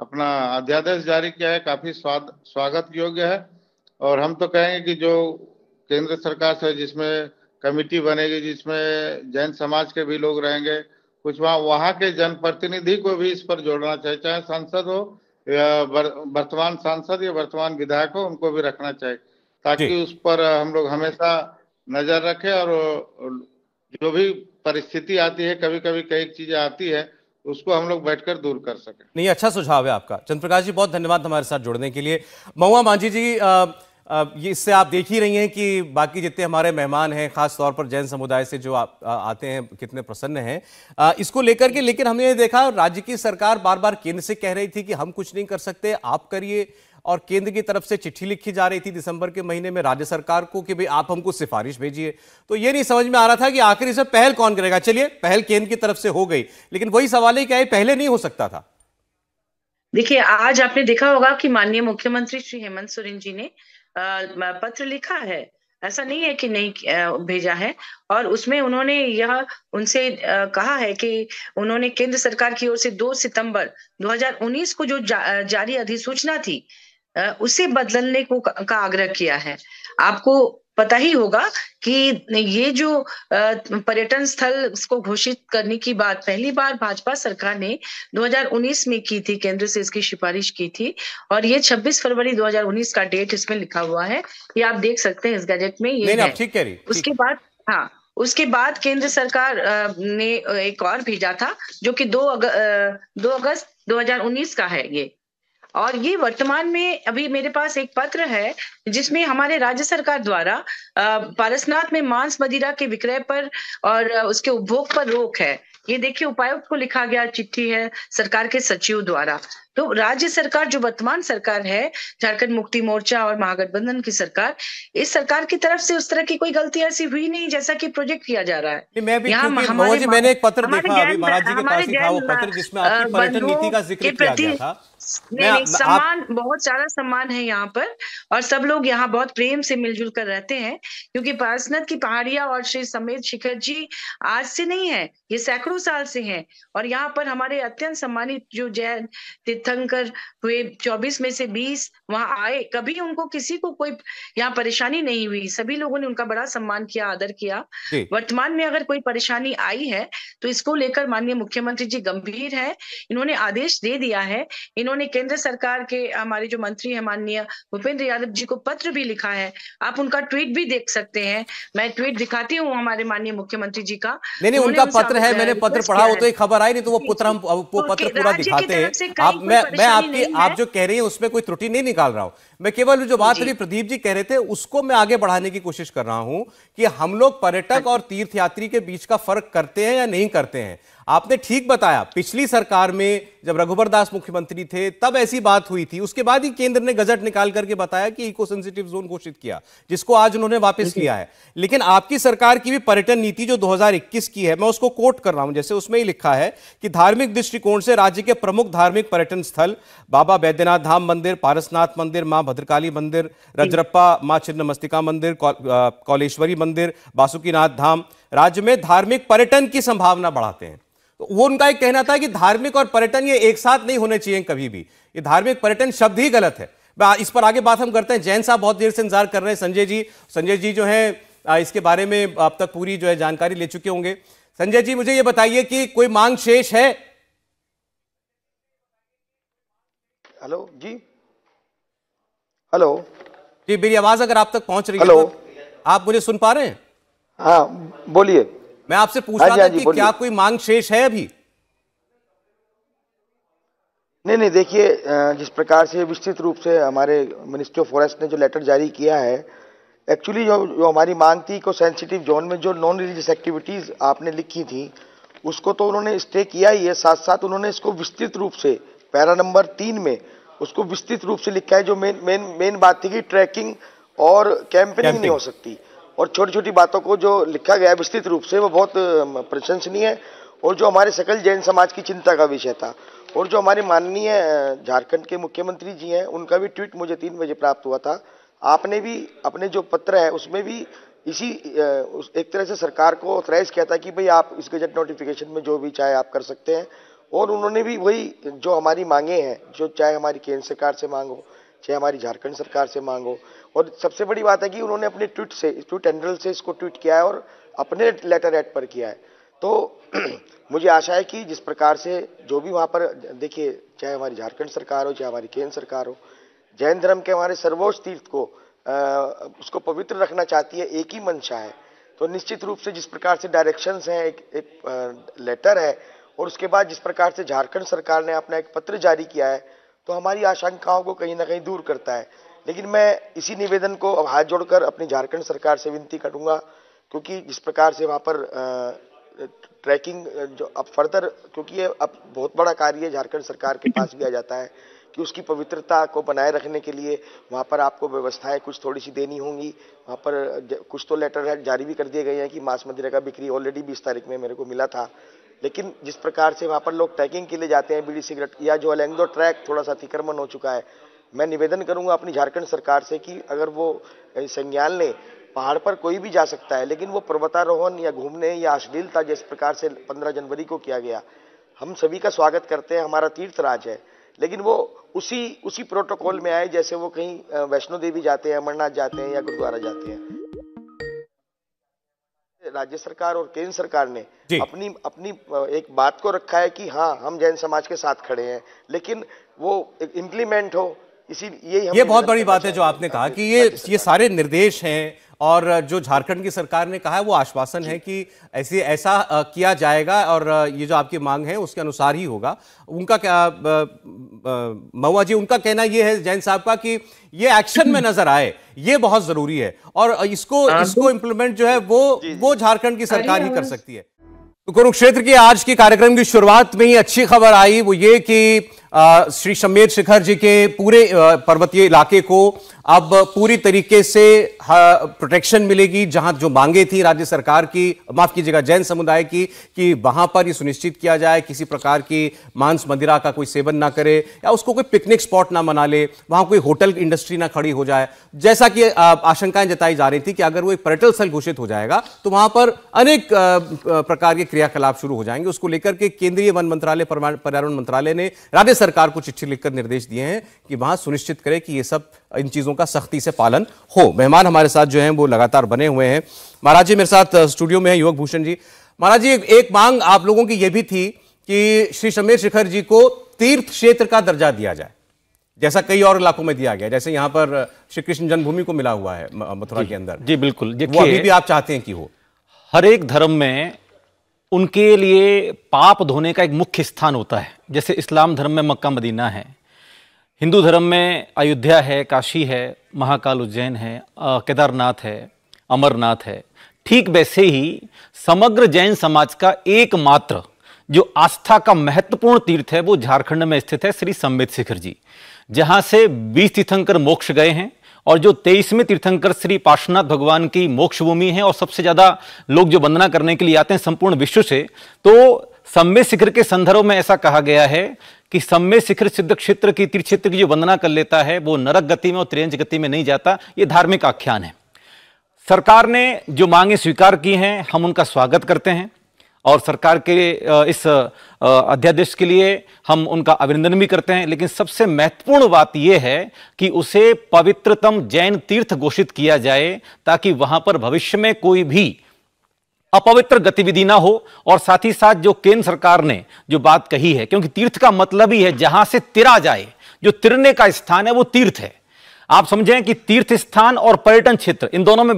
अपना अध्यादेश जारी किया है काफी स्वाद स्वागत योग्य है और हम तो कहेंगे कि जो केंद्र सरकार से जिसमें कमेटी बनेगी जिसमें जैन समाज के भी लोग रहेंगे कुछ वहाँ वहाँ के जनप्रतिनिधि को भी इस पर जोड़ना चाहिए चाहे सांसद हो वर्तमान सांसद या वर्तमान विधायक हो उनको भी रखना चाहिए ताकि उस पर हम लोग हमेशा नजर रखें और जो भी परिस्थिति आती है कभी कभी कई चीजें आती है उसको हम लोग बैठकर दूर कर सके नहीं अच्छा सुझाव है आपका चंद्रप्रकाश जी बहुत धन्यवाद हमारे साथ जुड़ने के लिए महुआ मांझी जी आ, ये इससे आप देख ही रही हैं कि बाकी जितने हमारे मेहमान हैं खास तौर पर जैन समुदाय से जो आप आते हैं कितने प्रसन्न हैं इसको लेकर के लेकिन हमने देखा राज्य की सरकार बार बार केंद्र से कह रही थी कि हम कुछ नहीं कर सकते आप करिए और केंद्र की तरफ से चिट्ठी लिखी जा रही थी दिसंबर के महीने में राज्य सरकार को कि भाई आप हमको सिफारिश भेजिए तो ये नहीं समझ में आ रहा था कि आखिर इसमें पहल कौन करेगा चलिए पहल केंद्र की तरफ से हो गई लेकिन वही सवाल है क्या पहले नहीं हो सकता था देखिए आज आपने देखा होगा कि माननीय मुख्यमंत्री श्री हेमंत सोरेन जी ने पत्र लिखा है ऐसा नहीं है कि नहीं भेजा है और उसमें उन्होंने यह उनसे कहा है कि उन्होंने केंद्र सरकार की ओर से 2 सितंबर 2019 को जो जा, जारी अधिसूचना थी उसे बदलने को का आग्रह किया है आपको पता ही होगा कि ये जो पर्यटन स्थल उसको घोषित करने की बात पहली बार भाजपा सरकार ने 2019 में की थी केंद्र से इसकी सिफारिश की थी और ये 26 फरवरी 2019 का डेट इसमें लिखा हुआ है ये आप देख सकते हैं इस गजट में ये है। ठीक है उसके बाद हाँ उसके बाद केंद्र सरकार ने एक और भेजा था जो कि दो अगस्त दो अगस्त 2019 का है ये और ये वर्तमान में अभी मेरे पास एक पत्र है जिसमें हमारे राज्य सरकार द्वारा पारसनाथ में मांस मदिरा के विक्रय पर और उसके उपभोग पर रोक है ये देखिए उपायुक्त को लिखा गया चिट्ठी है सरकार के सचिव द्वारा तो राज्य सरकार जो वर्तमान सरकार है झारखंड मुक्ति मोर्चा और महागठबंधन की सरकार इस सरकार की तरफ से उस तरह की कोई गलती ऐसी हुई नहीं जैसा कि प्रोजेक्ट किया जा रहा है मैं भी हमारे मैंने एक पत्र देखा अभी महाराज जी के पास था वो पत्र जिसमें पर्यटन नीति का जिक्र किया गया था सम्मान बहुत सारा सम्मान है यहाँ पर और सब लोग यहाँ बहुत प्रेम से मिलजुल कर रहते हैं क्योंकि पारसनाथ की पहाड़िया और श्री समेत शिखर जी आज से नहीं है ये सैकड़ों साल से हैं और यहाँ पर हमारे अत्यंत सम्मानित जो जैन तीर्थंकर हुए 24 में से 20 वहां आए कभी उनको किसी को कोई यहाँ परेशानी नहीं हुई सभी लोगों ने उनका बड़ा सम्मान किया आदर किया वर्तमान में अगर कोई परेशानी आई है तो इसको लेकर माननीय मुख्यमंत्री जी गंभीर है इन्होंने आदेश दे दिया है इन्होंने केंद्र सरकार के हमारे जो मंत्री है माननीय भूपेंद्र यादव जी को पत्र भी लिखा है आप उनका ट्वीट भी देख सकते हैं मैं ट्वीट दिखाती हूँ हमारे माननीय मुख्यमंत्री जी का नहीं नहीं उनका पत्र है मैंने पत्र पढ़ा तो एक खबर आई नहीं तो वो पत्र हम वो तो पत्र पूरा दिखाते हैं आप मैं आपकी आप जो कह रही है उसमें कोई त्रुटि नहीं निकाल रहा हूं मैं केवल जो बात अभी प्रदीप जी कह रहे थे उसको मैं आगे बढ़ाने की कोशिश कर रहा हूं कि हम लोग पर्यटक हाँ। और तीर्थयात्री के बीच का फर्क करते हैं या नहीं करते हैं आपने ठीक बताया पिछली सरकार में जब रघुवर दास मुख्यमंत्री थे तब ऐसी बात हुई थी उसके बाद ही केंद्र ने गजट निकाल करके बताया कि इको सेंसिटिव जोन घोषित किया जिसको आज उन्होंने वापस लिया है लेकिन आपकी सरकार की भी पर्यटन नीति जो 2021 की है मैं उसको कोट कर रहा हूं जैसे उसमें ही लिखा है कि धार्मिक दृष्टिकोण से राज्य के प्रमुख धार्मिक पर्यटन स्थल बाबा बैद्यनाथ धाम मंदिर पारसनाथ मंदिर माँ भद्रकाली मंदिर रजरप्पा मां छिन्नमस्तिका मंदिर कौलेश्वरी मंदिर बासुकीनाथ धाम राज्य में धार्मिक पर्यटन की संभावना बढ़ाते हैं वो उनका एक कहना था कि धार्मिक और पर्यटन ये एक साथ नहीं होने चाहिए कभी भी ये धार्मिक पर्यटन शब्द ही गलत है इस पर आगे बात हम करते हैं जैन साहब बहुत देर से इंतजार कर रहे हैं संजय जी संजय जी जो है इसके बारे में अब तक पूरी जो है जानकारी ले चुके होंगे संजय जी मुझे ये बताइए कि कोई मांग शेष है हेलो जी हेलो जी मेरी आवाज अगर आप तक पहुंच रही है तो आप मुझे सुन पा रहे हैं हाँ बोलिए मैं आपसे पूछ हाँ रहा था हाँ कि क्या कोई मांग शेष है अभी नहीं नहीं देखिए जिस प्रकार से विस्तृत रूप से हमारे मिनिस्ट्री ऑफ फॉरेस्ट ने जो लेटर जारी किया है एक्चुअली जो जो हमारी मांग थी को सेंसिटिव जोन में जो नॉन रिलीजियस एक्टिविटीज़ आपने लिखी थी उसको तो उन्होंने स्टे किया ही है साथ साथ उन्होंने इसको विस्तृत रूप से पैरा नंबर तीन में उसको विस्तृत रूप से लिखा है जो मेन मेन मेन बात थी कि ट्रैकिंग और कैंपेनिंग नहीं हो सकती और छोटी छोटी बातों को जो लिखा गया है विस्तृत रूप से वो बहुत प्रशंसनीय है और जो हमारे सकल जैन समाज की चिंता का विषय था और जो हमारे माननीय झारखंड के मुख्यमंत्री जी हैं उनका भी ट्वीट मुझे तीन बजे प्राप्त हुआ था आपने भी अपने जो पत्र है उसमें भी इसी एक तरह से सरकार को ऑथराइज किया था कि भाई आप इस गजट नोटिफिकेशन में जो भी चाहे आप कर सकते हैं और उन्होंने भी वही जो हमारी मांगे हैं जो चाहे हमारी केंद्र सरकार से मांगो चाहे हमारी झारखंड सरकार से मांगो और सबसे बड़ी बात है कि उन्होंने अपने ट्वीट से ट्वीट हैंडल से इसको ट्वीट किया है और अपने लेटर एड पर किया है तो [CLEARS THROAT] मुझे आशा है कि जिस प्रकार से जो भी वहाँ पर देखिए चाहे हमारी झारखंड सरकार हो चाहे हमारी केंद्र सरकार हो जैन धर्म के हमारे सर्वोच्च तीर्थ को आ, उसको पवित्र रखना चाहती है एक ही मंशा है तो निश्चित रूप से जिस प्रकार से डायरेक्शंस हैं एक, एक आ, लेटर है और उसके बाद जिस प्रकार से झारखंड सरकार ने अपना एक पत्र जारी किया है तो हमारी आशंकाओं को कहीं ना कहीं दूर करता है लेकिन मैं इसी निवेदन को अब हाथ जोड़कर अपनी झारखंड सरकार से विनती करूंगा क्योंकि जिस प्रकार से वहाँ पर ट्रैकिंग जो अब फर्दर क्योंकि ये अब बहुत बड़ा कार्य झारखंड सरकार के पास भी आ जाता है कि उसकी पवित्रता को बनाए रखने के लिए वहाँ पर आपको व्यवस्थाएं कुछ थोड़ी सी देनी होंगी वहाँ पर कुछ तो लेटर जारी भी कर दिए गए हैं कि मांस मदिरा का बिक्री ऑलरेडी बीस तारीख में मेरे को मिला था लेकिन जिस प्रकार से वहाँ पर लोग ट्रैकिंग के लिए जाते हैं बीड़ी सिगरेट या जो अलेंगो ट्रैक थोड़ा सा अतिक्रमण हो चुका है मैं निवेदन करूंगा अपनी झारखंड सरकार से कि अगर वो संज्ञान ले पहाड़ पर कोई भी जा सकता है लेकिन वो पर्वतारोहण या घूमने या अश्लीलता जिस प्रकार से पंद्रह जनवरी को किया गया हम सभी का स्वागत करते हैं हमारा तीर्थ राज है लेकिन वो उसी उसी प्रोटोकॉल में आए जैसे वो कहीं वैष्णो देवी जाते हैं अमरनाथ जाते हैं या गुरुद्वारा जाते हैं राज्य सरकार और केंद्र सरकार ने अपनी अपनी एक बात को रखा है कि हाँ हम जैन समाज के साथ खड़े हैं लेकिन वो इम्प्लीमेंट हो इसी ये ये बहुत बड़ी बात है जो आपने कहा कि ये ये सारे निर्देश हैं और जो झारखंड की सरकार ने कहा है वो आश्वासन है कि ऐसे ऐसा किया जाएगा और ये जो आपकी मांग है उसके अनुसार ही होगा उनका क्या मऊआ जी उनका कहना ये है जैन साहब का कि ये एक्शन में नजर आए ये बहुत जरूरी है और इसको हाँ, तो इसको इम्प्लीमेंट जो है वो वो झारखंड की सरकार ही कर सकती है तो कुरुक्षेत्र की आज के कार्यक्रम की शुरुआत में ही अच्छी खबर आई वो ये कि श्री शमेर शिखर जी के पूरे पर्वतीय इलाके को अब पूरी तरीके से प्रोटेक्शन मिलेगी जहां जो मांगे थी राज्य सरकार की माफ कीजिएगा जैन समुदाय की कि वहां पर ये सुनिश्चित किया जाए किसी प्रकार की मांस मदिरा का कोई सेवन ना करे या उसको कोई पिकनिक स्पॉट ना मना ले वहां कोई होटल इंडस्ट्री ना खड़ी हो जाए जैसा कि आशंकाएं जताई जा रही थी कि अगर वो एक पर्यटन स्थल घोषित हो जाएगा तो वहां पर अनेक प्रकार के क्रियाकलाप शुरू हो जाएंगे उसको लेकर के केंद्रीय वन मंत्रालय पर्यावरण मंत्रालय ने राज्य सरकार को चिट्ठी लिखकर निर्देश दिए हैं कि वहां सुनिश्चित करें कि ये सब इन चीज़ों का सख्ती से पालन हो मेहमान हमारे साथ जो हैं वो लगातार बने हुए हैं महाराज जी मेरे साथ स्टूडियो में है युवक भूषण जी महाराज जी एक मांग आप लोगों की यह भी थी कि श्री समीर शिखर जी को तीर्थ क्षेत्र का दर्जा दिया जाए जैसा कई और इलाकों में दिया गया जैसे यहाँ पर श्री कृष्ण जन्मभूमि को मिला हुआ है मथुरा के अंदर जी बिल्कुल वो अभी भी आप चाहते हैं कि हो हर एक धर्म में उनके लिए पाप धोने का एक मुख्य स्थान होता है जैसे इस्लाम धर्म में मक्का मदीना है हिंदू धर्म में अयोध्या है काशी है महाकाल उज्जैन है केदारनाथ है अमरनाथ है ठीक वैसे ही समग्र जैन समाज का एकमात्र जो आस्था का महत्वपूर्ण तीर्थ है वो झारखंड में स्थित है श्री संबित शेखर जी जहाँ से बीस तीर्थंकर मोक्ष गए हैं और जो तेईसवें तीर्थंकर श्री पार्श्वनाथ भगवान की मोक्ष भूमि है और सबसे ज्यादा लोग जो वंदना करने के लिए आते हैं संपूर्ण विश्व से तो सम्य शिखर के संदर्भ में ऐसा कहा गया है कि सम्य शिखर सिद्ध क्षेत्र की तीर्थ क्षेत्र की जो वंदना कर लेता है वो नरक गति में और त्रेंज गति में नहीं जाता ये धार्मिक आख्यान है सरकार ने जो मांगे स्वीकार की हैं हम उनका स्वागत करते हैं और सरकार के इस अध्यादेश के लिए हम उनका अभिनंदन भी करते हैं लेकिन सबसे महत्वपूर्ण बात यह है कि उसे पवित्रतम जैन तीर्थ घोषित किया जाए ताकि वहां पर भविष्य में कोई भी अपवित्र गतिविधि ना हो और साथ ही साथ जो केंद्र सरकार ने जो बात कही है क्योंकि तीर्थ का मतलब ही है जहां से तिरा जाए जो तिरने का स्थान है वो तीर्थ है आप समझें कि तीर्थ स्थान और पर्यटन क्षेत्र इन दोनों में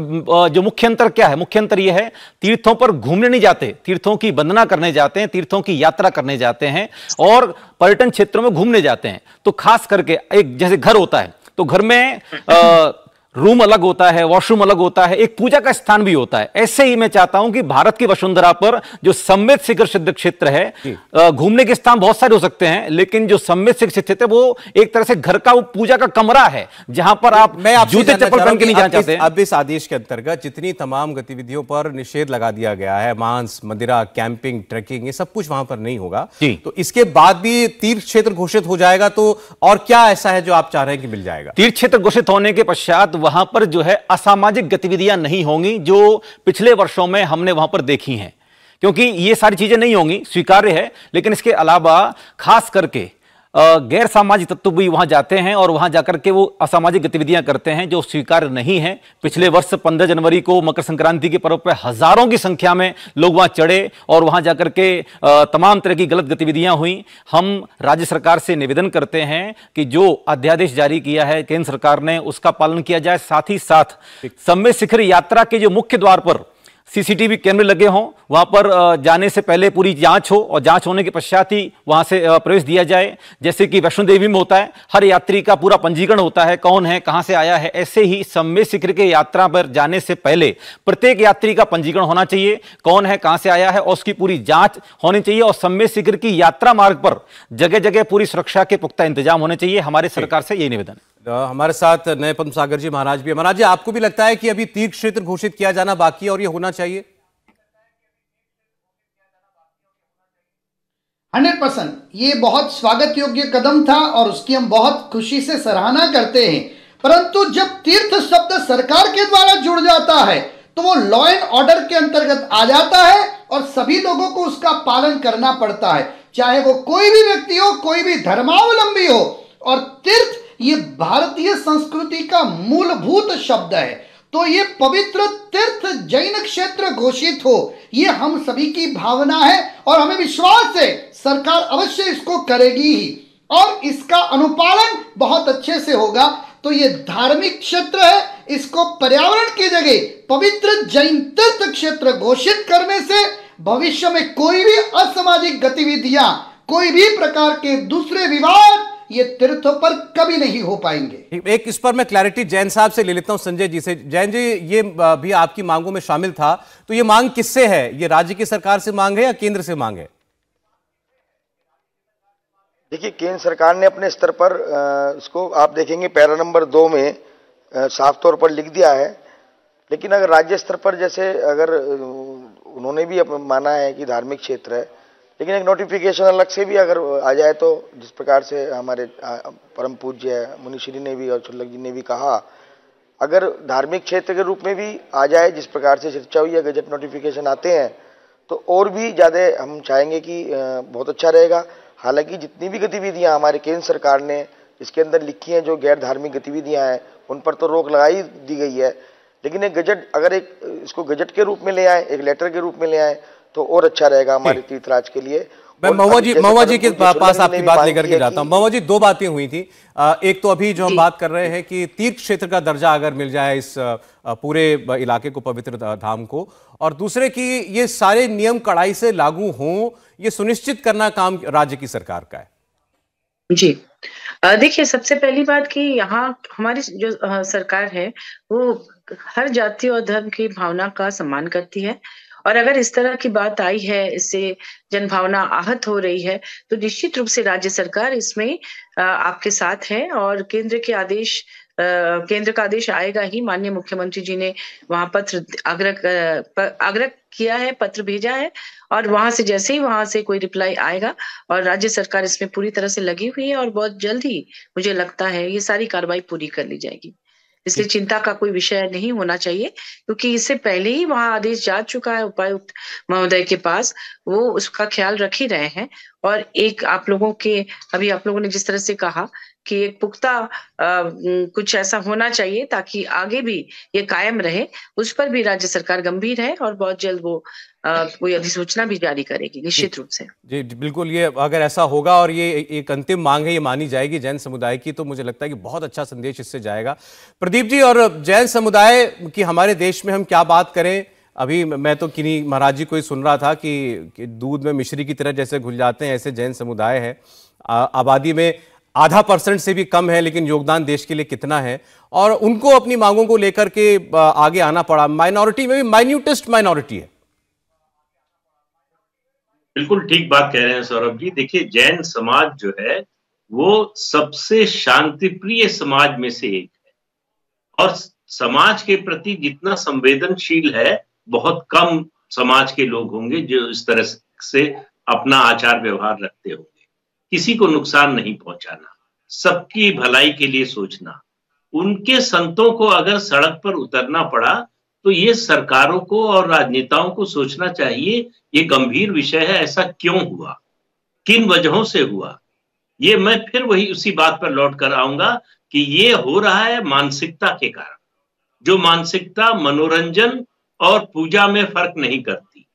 जो मुख्य अंतर क्या है मुख्य अंतर यह है तीर्थों पर घूमने नहीं जाते तीर्थों की वंदना करने जाते हैं तीर्थों की यात्रा करने जाते हैं और पर्यटन क्षेत्रों में घूमने जाते हैं तो खास करके एक जैसे घर होता है तो घर में रूम अलग होता है वॉशरूम अलग होता है एक पूजा का स्थान भी होता है ऐसे ही मैं चाहता हूं कि भारत की वसुंधरा पर जो सम्मित शिखर सिद्ध क्षेत्र है घूमने के स्थान बहुत सारे हो सकते हैं लेकिन जो सम्मित शिखर क्षेत्र है वो एक तरह से घर का वो पूजा का कमरा है जहां पर आप मैं आप जूते चप्पल पहन के नहीं जाना चाहते अब इस आदेश के अंतर्गत जितनी तमाम गतिविधियों पर निषेध लगा दिया गया है मांस मंदिरा कैंपिंग ट्रेकिंग ये सब कुछ वहां पर नहीं होगा तो इसके बाद भी तीर्थ क्षेत्र घोषित हो जाएगा तो और क्या ऐसा है जो आप चाह रहे हैं कि मिल जाएगा तीर्थ क्षेत्र घोषित होने के पश्चात वहां पर जो है असामाजिक गतिविधियां नहीं होंगी जो पिछले वर्षों में हमने वहां पर देखी हैं क्योंकि ये सारी चीजें नहीं होंगी स्वीकार्य है लेकिन इसके अलावा खास करके गैर सामाजिक तत्व भी वहां जाते हैं और वहां जाकर के वो असामाजिक गतिविधियां करते हैं जो स्वीकार नहीं है पिछले वर्ष 15 जनवरी को मकर संक्रांति के पर्व पर हजारों की संख्या में लोग वहां चढ़े और वहां जाकर के तमाम तरह की गलत गतिविधियां हुई हम राज्य सरकार से निवेदन करते हैं कि जो अध्यादेश जारी किया है केंद्र सरकार ने उसका पालन किया जाए साथ ही साथ समय शिखर यात्रा के जो मुख्य द्वार पर सीसीटीवी कैमरे लगे हों वहाँ पर जाने से पहले पूरी जांच हो और जांच होने के पश्चात ही वहाँ से प्रवेश दिया जाए जैसे कि वैष्णो देवी में होता है हर यात्री का पूरा पंजीकरण होता है कौन है कहाँ से आया है ऐसे ही समय शिखर के यात्रा पर जाने से पहले प्रत्येक यात्री का पंजीकरण होना चाहिए कौन है कहाँ से आया है और उसकी पूरी जाँच होनी चाहिए और समय शिखर की यात्रा मार्ग पर जगह जगह पूरी सुरक्षा के पुख्ता इंतजाम होने चाहिए हमारे सरकार से यही निवेदन है हमारे साथ नए पद्म सागर जी महाराज भी महाराज जी आपको भी लगता है कि अभी तीर्थ क्षेत्र घोषित किया जाना बाकी है और ये होना चाहिए हंड्रेड परसेंट ये बहुत स्वागत योग्य कदम था और उसकी हम बहुत खुशी से सराहना करते हैं परंतु जब तीर्थ शब्द सरकार के द्वारा जुड़ जाता है तो वो लॉ एंड ऑर्डर के अंतर्गत आ जाता है और सभी लोगों को उसका पालन करना पड़ता है चाहे वो कोई भी व्यक्ति हो कोई भी धर्मावलंबी हो और तीर्थ ये भारतीय संस्कृति का मूलभूत शब्द है तो ये पवित्र तीर्थ जैन क्षेत्र घोषित हो ये हम सभी की भावना है और हमें विश्वास है सरकार अवश्य इसको करेगी ही और इसका अनुपालन बहुत अच्छे से होगा तो ये धार्मिक क्षेत्र है इसको पर्यावरण की जगह पवित्र जैन तीर्थ क्षेत्र घोषित करने से भविष्य में कोई भी असामाजिक गतिविधियां कोई भी प्रकार के दूसरे विवाद ये तीर्थों पर कभी नहीं हो पाएंगे एक इस पर मैं क्लैरिटी जैन साहब से ले लेता हूं संजय जी से जैन जी ये भी आपकी मांगों में शामिल था तो ये मांग किससे है ये राज्य की सरकार से मांग है या केंद्र से मांग है देखिए केंद्र सरकार ने अपने स्तर पर इसको आप देखेंगे पैरा नंबर दो में साफ तौर पर लिख दिया है लेकिन अगर राज्य स्तर पर जैसे अगर उन्होंने भी माना है कि धार्मिक क्षेत्र है लेकिन एक नोटिफिकेशन अलग से भी अगर आ जाए तो जिस प्रकार से हमारे परम पूज्य मुनिश्री ने भी और छुल्लक जी ने भी कहा अगर धार्मिक क्षेत्र के रूप में भी आ जाए जिस प्रकार से शिक्षा या गजट नोटिफिकेशन आते हैं तो और भी ज़्यादा हम चाहेंगे कि बहुत अच्छा रहेगा हालांकि जितनी भी गतिविधियाँ हमारे केंद्र सरकार ने इसके अंदर लिखी हैं जो गैर धार्मिक गतिविधियाँ हैं उन पर तो रोक लगाई दी गई है लेकिन एक गजट अगर एक इसको गजट के रूप में ले आए एक लेटर के रूप में ले आए तो और अच्छा रहेगा हमारे तीर्थराज के लिए मैं महुआ जी महुआ जी के पास आपकी बात लेकर के जाता हूं महुआ जी दो बातें हुई थी एक तो अभी जो हम बात कर रहे हैं कि तीर्थ क्षेत्र का दर्जा अगर मिल जाए इस पूरे इलाके को पवित्र धाम को और दूसरे कि ये सारे नियम कड़ाई से लागू हों ये सुनिश्चित करना काम राज्य की सरकार का है जी देखिए सबसे पहली बात कि यहाँ हमारी जो सरकार है वो हर जाति और धर्म की भावना का सम्मान करती है और अगर इस तरह की बात आई है इससे जनभावना आहत हो रही है तो निश्चित रूप से राज्य सरकार इसमें आपके साथ है और केंद्र के आदेश केंद्र का आदेश आएगा ही माननीय मुख्यमंत्री जी ने वहां पत्र आग्रह आग्रह किया है पत्र भेजा है और वहां से जैसे ही वहां से कोई रिप्लाई आएगा और राज्य सरकार इसमें पूरी तरह से लगी हुई है और बहुत जल्द ही मुझे लगता है ये सारी कार्रवाई पूरी कर ली जाएगी इसलिए चिंता का कोई विषय नहीं होना चाहिए क्योंकि इससे पहले ही वहां आदेश जा चुका है उपायुक्त महोदय के पास वो उसका ख्याल रख ही रहे हैं और एक आप लोगों के अभी आप लोगों ने जिस तरह से कहा कि एक पुख्ता कुछ ऐसा होना चाहिए ताकि आगे भी ये कायम रहे उस पर भी राज्य सरकार गंभीर है और बहुत जल्द वो कोई अधिसूचना भी जारी करेगी निश्चित रूप से जी बिल्कुल ये अगर ऐसा होगा और ये एक अंतिम मांग है ये मानी जाएगी जैन समुदाय की तो मुझे लगता है कि बहुत अच्छा संदेश इससे जाएगा प्रदीप जी और जैन समुदाय की हमारे देश में हम क्या बात करें अभी मैं तो किन्हीं महाराज जी को ही सुन रहा था कि, कि दूध में मिश्री की तरह जैसे घुल जाते हैं ऐसे जैन समुदाय है आबादी में आधा परसेंट से भी कम है लेकिन योगदान देश के लिए कितना है और उनको अपनी मांगों को लेकर के आगे आना पड़ा माइनॉरिटी में भी माइन्यूटेस्ट माइनॉरिटी है बिल्कुल ठीक बात कह रहे हैं सौरभ जी देखिए जैन समाज जो है वो सबसे शांति प्रिय समाज में से एक है और समाज के प्रति जितना संवेदनशील है बहुत कम समाज के लोग होंगे जो इस तरह से अपना आचार व्यवहार रखते होंगे किसी को नुकसान नहीं पहुंचाना सबकी भलाई के लिए सोचना उनके संतों को अगर सड़क पर उतरना पड़ा तो ये सरकारों को और राजनेताओं को सोचना चाहिए ये गंभीर विषय है ऐसा क्यों हुआ किन वजहों से हुआ ये मैं फिर वही उसी बात पर लौट कर आऊंगा कि ये हो रहा है मानसिकता के कारण जो मानसिकता मनोरंजन और पूजा में फर्क नहीं करती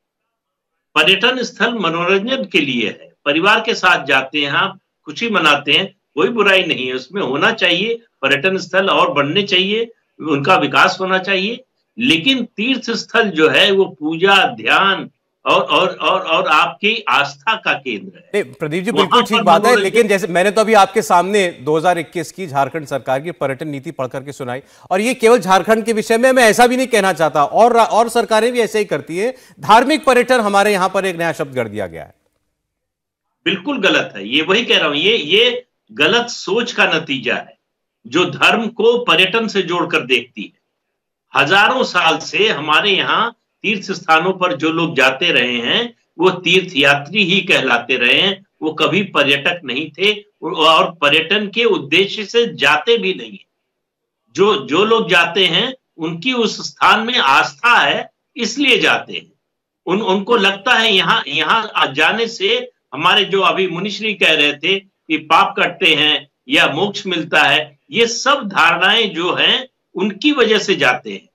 पर्यटन स्थल मनोरंजन के लिए है परिवार के साथ जाते हैं आप खुशी मनाते हैं कोई बुराई नहीं है उसमें होना चाहिए पर्यटन स्थल और बढ़ने चाहिए उनका विकास होना चाहिए लेकिन तीर्थ स्थल जो है वो पूजा ध्यान और और और और आपकी आस्था का केंद्र है प्रदीप जी बिल्कुल ठीक बात है लेकिन जैसे मैंने तो अभी आपके सामने 2021 की झारखंड सरकार की पर्यटन नीति पढ़ करके सुनाई और ये केवल झारखंड के विषय में मैं ऐसा भी नहीं कहना चाहता और और सरकारें भी ऐसे ही करती है धार्मिक पर्यटन हमारे यहाँ पर एक नया शब्द गढ़ दिया गया है बिल्कुल गलत है ये वही कह रहा हूं ये ये गलत सोच का नतीजा है जो धर्म को पर्यटन से जोड़कर देखती है हजारों साल से हमारे यहाँ तीर्थ स्थानों पर जो लोग जाते रहे हैं वो तीर्थ यात्री ही कहलाते रहे हैं वो कभी पर्यटक नहीं थे और पर्यटन के उद्देश्य से जाते भी नहीं जो जो लोग जाते हैं उनकी उस स्थान में आस्था है इसलिए जाते हैं उन उनको लगता है यहाँ यहाँ जाने से हमारे जो अभी मुनिश्री कह रहे थे कि पाप कटते हैं या मोक्ष मिलता है ये सब धारणाएं जो हैं उनकी वजह से जाते हैं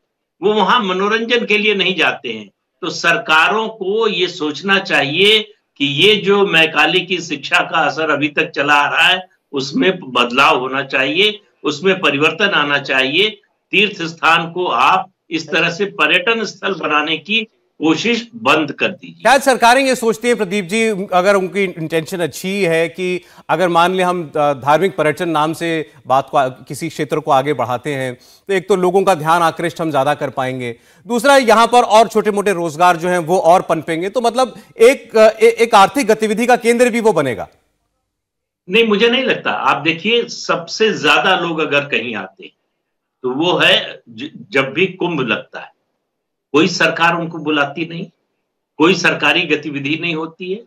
वो वहां मनोरंजन के लिए नहीं जाते हैं तो सरकारों को ये सोचना चाहिए कि ये जो मैकाली की शिक्षा का असर अभी तक चला आ रहा है उसमें बदलाव होना चाहिए उसमें परिवर्तन आना चाहिए तीर्थ स्थान को आप इस तरह से पर्यटन स्थल बनाने की कोशिश बंद कर दी शायद सरकारें ये सोचती है प्रदीप जी अगर उनकी इंटेंशन अच्छी है कि अगर मान लें हम धार्मिक पर्यटन नाम से बात को किसी क्षेत्र को आगे बढ़ाते हैं तो एक तो लोगों का ध्यान आकृष्ट हम ज़्यादा कर पाएंगे दूसरा यहाँ पर और छोटे मोटे रोजगार जो हैं वो और पनपेंगे तो मतलब एक ए, एक आर्थिक गतिविधि का केंद्र भी वो बनेगा नहीं मुझे नहीं लगता आप देखिए सबसे ज्यादा लोग अगर कहीं आते हैं तो वो है जब भी कुंभ लगता है कोई सरकार उनको बुलाती नहीं कोई सरकारी गतिविधि नहीं होती है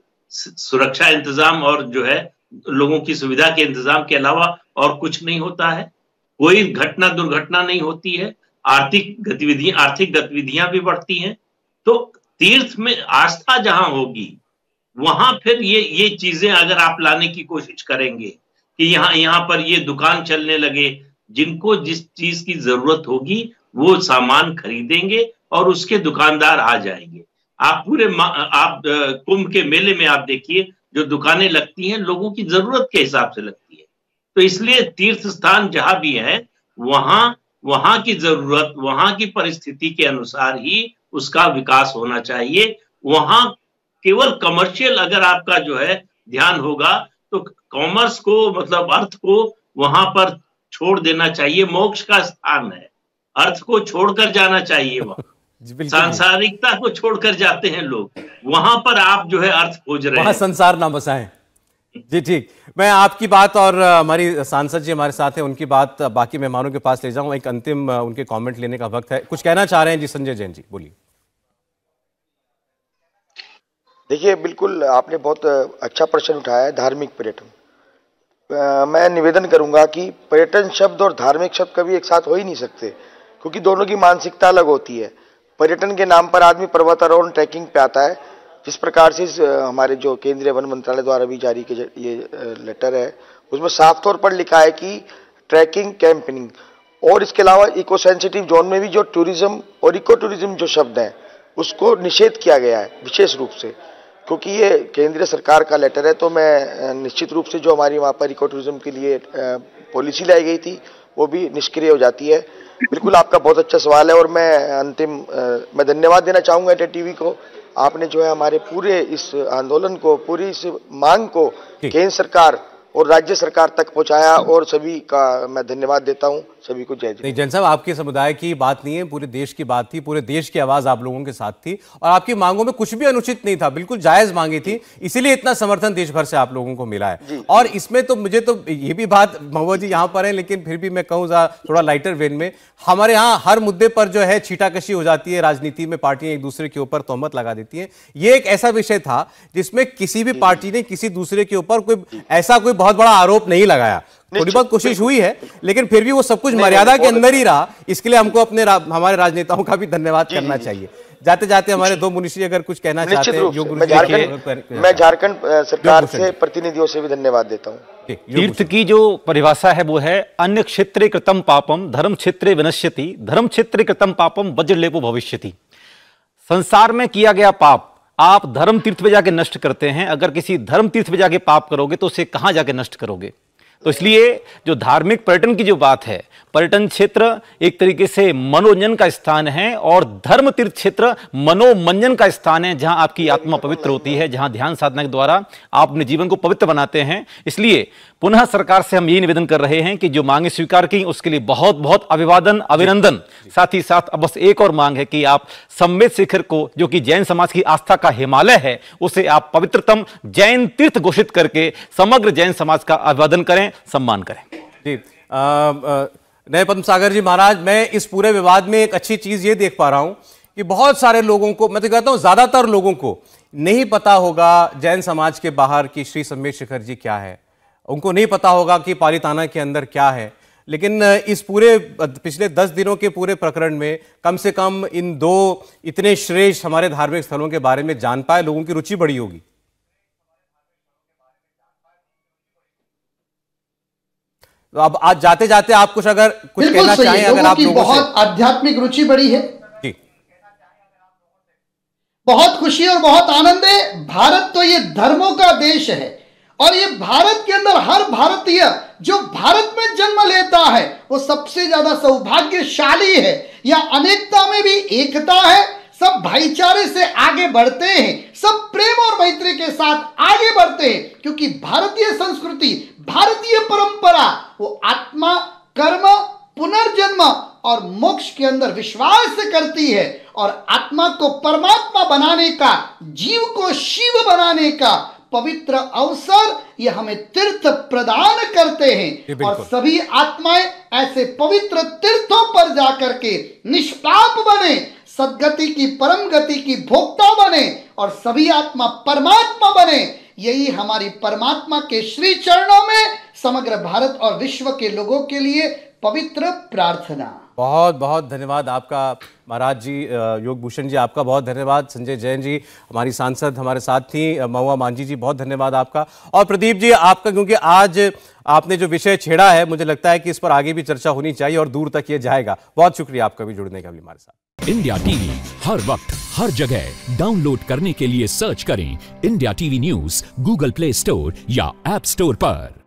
सुरक्षा इंतजाम और जो है लोगों की सुविधा के इंतजाम के अलावा और कुछ नहीं होता है कोई घटना दुर्घटना नहीं होती है आर्थिक गतिविधि आर्थिक गतिविधियां भी बढ़ती हैं तो तीर्थ में आस्था जहां होगी वहां फिर ये ये चीजें अगर आप लाने की कोशिश करेंगे कि यहाँ यहाँ पर ये दुकान चलने लगे जिनको जिस चीज की जरूरत होगी वो सामान खरीदेंगे और उसके दुकानदार आ जाएंगे आप पूरे आप कुंभ के मेले में आप देखिए जो दुकानें लगती हैं लोगों की जरूरत के हिसाब से लगती है तो इसलिए तीर्थ स्थान जहां भी है वहां वहां की जरूरत वहां की परिस्थिति के अनुसार ही उसका विकास होना चाहिए वहां केवल कमर्शियल अगर आपका जो है ध्यान होगा तो कॉमर्स को मतलब अर्थ को वहां पर छोड़ देना चाहिए मोक्ष का स्थान है अर्थ को छोड़कर जाना चाहिए वहां सांसारिकता को छोड़कर जाते हैं लोग वहां पर आप जो है अर्थ खोज रहे हैं संसार ना बसाएं जी ठीक मैं आपकी बात और हमारी सांसद जी हमारे साथ हैं उनकी बात बाकी मेहमानों के पास ले जाऊं एक अंतिम उनके कमेंट लेने का वक्त है कुछ कहना चाह रहे हैं जी संजय जैन जी बोलिए देखिए बिल्कुल आपने बहुत अच्छा प्रश्न उठाया है धार्मिक पर्यटन मैं निवेदन करूंगा कि पर्यटन शब्द और धार्मिक शब्द कभी एक साथ हो ही नहीं सकते क्योंकि दोनों की मानसिकता अलग होती है पर्यटन के नाम पर आदमी पर्वतारोहण ट्रैकिंग पे आता है जिस प्रकार से हमारे जो केंद्रीय वन मंत्रालय द्वारा भी जारी के ये लेटर है उसमें साफ तौर पर लिखा है कि ट्रैकिंग कैंपिंग और इसके अलावा इको सेंसिटिव जोन में भी जो टूरिज्म और इको टूरिज्म जो शब्द है उसको निषेध किया गया है विशेष रूप से क्योंकि ये केंद्रीय सरकार का लेटर है तो मैं निश्चित रूप से जो हमारी वहाँ पर इको टूरिज्म के लिए पॉलिसी लाई गई थी वो भी निष्क्रिय हो जाती है बिल्कुल आपका बहुत अच्छा सवाल है और मैं अंतिम मैं धन्यवाद देना चाहूँगा एटे टीवी को आपने जो है हमारे पूरे इस आंदोलन को पूरी इस मांग को केंद्र सरकार और राज्य सरकार तक पहुँचाया और सभी का मैं धन्यवाद देता हूँ सभी को जय जय जैन साहब आपके समुदाय की बात नहीं है पूरे देश की बात थी पूरे देश की आवाज आप लोगों के साथ थी और आपकी मांगों में कुछ भी अनुचित नहीं था बिल्कुल जायज मांगी थी इसीलिए इतना समर्थन देश भर से आप लोगों को मिला है और इसमें तो मुझे तो ये भी बात महुआ जी यहाँ पर है लेकिन फिर भी मैं कहूँ थोड़ा लाइटर वेन में हमारे यहाँ हर मुद्दे पर जो है छीटाकशी हो जाती है राजनीति में पार्टियां एक दूसरे के ऊपर तोहमत लगा देती है ये एक ऐसा विषय था जिसमें किसी भी पार्टी ने किसी दूसरे के ऊपर कोई ऐसा कोई बहुत बड़ा आरोप नहीं लगाया थोड़ी बहुत कोशिश हुई है लेकिन फिर भी वो सब कुछ मर्यादा के अंदर ही रहा इसके लिए हमको अपने हमारे राजनेताओं का भी धन्यवाद करना चाहिए जाते जाते हमारे दो मुनिषी अगर कुछ कहना चाहते हैं योग मैं झारखंड सरकार से प्रतिनिधियों से भी धन्यवाद देता हूँ तीर्थ की जो परिभाषा है वो है अन्य क्षेत्र कृतम पापम धर्म क्षेत्र विनश्यति धर्म क्षेत्र कृतम पापम वज्रलेपो भविष्यति संसार में किया गया पाप आप धर्म तीर्थ पे जाके नष्ट करते हैं अगर किसी धर्म तीर्थ पे जाके पाप करोगे तो उसे कहां जाके नष्ट करोगे तो इसलिए जो धार्मिक पर्यटन की जो बात है पर्यटन क्षेत्र एक तरीके से मनोरंजन का स्थान है और धर्म तीर्थ क्षेत्र मनोमंजन का स्थान है जहां आपकी आत्मा पवित्र होती है जहां ध्यान साधना के द्वारा आप अपने जीवन को पवित्र बनाते हैं इसलिए पुनः सरकार से हम ये निवेदन कर रहे हैं कि जो मांगे स्वीकार की उसके लिए बहुत बहुत अभिवादन अभिनंदन साथ ही साथ अब बस एक और मांग है कि आप संवेद शिखर को जो कि जैन समाज की आस्था का हिमालय है उसे आप पवित्रतम जैन तीर्थ घोषित करके समग्र जैन समाज का अभिवादन करें सम्मान करें जी नये पद्म सागर जी महाराज मैं इस पूरे विवाद में एक अच्छी चीज ये देख पा रहा हूं कि बहुत सारे लोगों को मैं तो कहता हूं ज्यादातर लोगों को नहीं पता होगा जैन समाज के बाहर की श्री संवेद शिखर जी क्या है उनको नहीं पता होगा कि थाना के अंदर क्या है लेकिन इस पूरे पिछले दस दिनों के पूरे प्रकरण में कम से कम इन दो इतने श्रेष्ठ हमारे धार्मिक स्थलों के बारे में जान पाए लोगों की रुचि बढ़ी होगी तो अब आज जाते जाते आप कुछ अगर कुछ कहना चाहें अगर आप लोगों बहुत आध्यात्मिक रुचि बढ़ी है बहुत खुशी और बहुत आनंद है भारत तो ये धर्मों का देश है और ये भारत के अंदर हर भारतीय जो भारत में जन्म लेता है वो सबसे ज्यादा सौभाग्यशाली है या अनेकता में भी एकता है सब भाईचारे से आगे बढ़ते हैं सब प्रेम और मैत्री के साथ आगे बढ़ते हैं क्योंकि भारतीय संस्कृति भारतीय परंपरा वो आत्मा कर्म पुनर्जन्म और मोक्ष के अंदर विश्वास से करती है और आत्मा को परमात्मा बनाने का जीव को शिव बनाने का पवित्र अवसर ये हमें तीर्थ प्रदान करते हैं और सभी आत्माएं ऐसे पवित्र तीर्थों पर जाकर के निष्पाप बने सदगति की परम गति की भोक्ता बने और सभी आत्मा परमात्मा बने यही हमारी परमात्मा के श्री चरणों में समग्र भारत और विश्व के लोगों के लिए पवित्र प्रार्थना बहुत बहुत धन्यवाद आपका महाराज जी योग भूषण जी आपका बहुत धन्यवाद संजय जैन जी हमारी सांसद हमारे साथ थी महुआ मांझी जी बहुत धन्यवाद आपका और प्रदीप जी आपका क्योंकि आज आपने जो विषय छेड़ा है मुझे लगता है कि इस पर आगे भी चर्चा होनी चाहिए और दूर तक ये जाएगा बहुत शुक्रिया आपका भी जुड़ने का भी हमारे साथ इंडिया टीवी हर वक्त हर जगह डाउनलोड करने के लिए सर्च करें India TV news Google Play Store या एप स्टोर पर